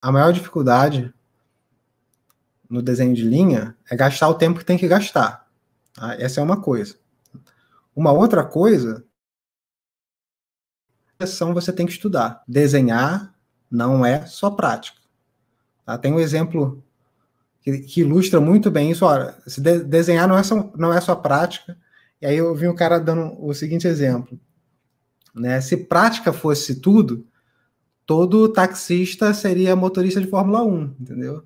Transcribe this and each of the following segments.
a maior dificuldade no desenho de linha é gastar o tempo que tem que gastar. Tá? Essa é uma coisa. Uma outra coisa são você tem que estudar. Desenhar não é só prática. Tá? Tem um exemplo que, que ilustra muito bem isso. Olha, se de, desenhar não é, só, não é só prática. E aí eu vi um cara dando o seguinte exemplo. Né? Se prática fosse tudo, todo taxista seria motorista de Fórmula 1, entendeu?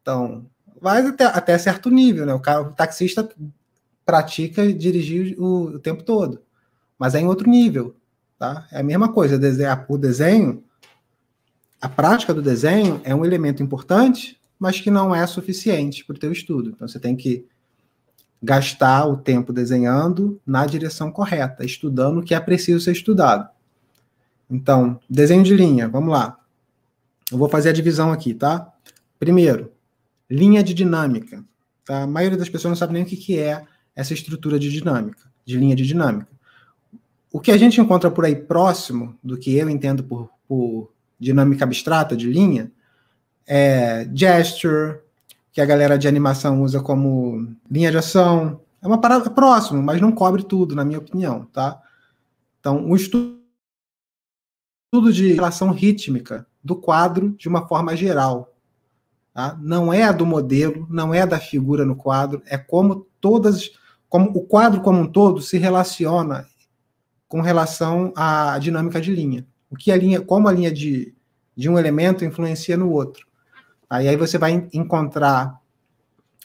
Então, vai até, até certo nível, né? O, cara, o taxista pratica dirigir o, o, tempo todo, mas é em outro nível, tá? É a mesma coisa, o desenho, a prática do desenho é um elemento importante, mas que não é suficiente para o teu estudo. Então, você tem que gastar o tempo desenhando na direção correta, estudando o que é preciso ser estudado. Então, desenho de linha, vamos lá. Eu vou fazer a divisão aqui, tá? Primeiro, linha de dinâmica. Tá? A maioria das pessoas não sabe nem o que, que é essa estrutura de dinâmica, de linha de dinâmica. O que a gente encontra por aí próximo do que eu entendo por, por dinâmica abstrata de linha é gesture, que a galera de animação usa como linha de ação. É uma parada próxima, mas não cobre tudo, na minha opinião, tá? Então, o estudo estudo de relação rítmica do quadro de uma forma geral. Tá? Não é a do modelo, não é da figura no quadro, é como todas, como o quadro como um todo se relaciona com relação à dinâmica de linha. O que a linha, como a linha de, de um elemento influencia no outro. Aí, aí você vai encontrar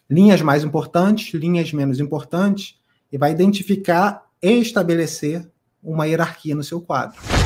linhas mais importantes, linhas menos importantes, e vai identificar e estabelecer uma hierarquia no seu quadro.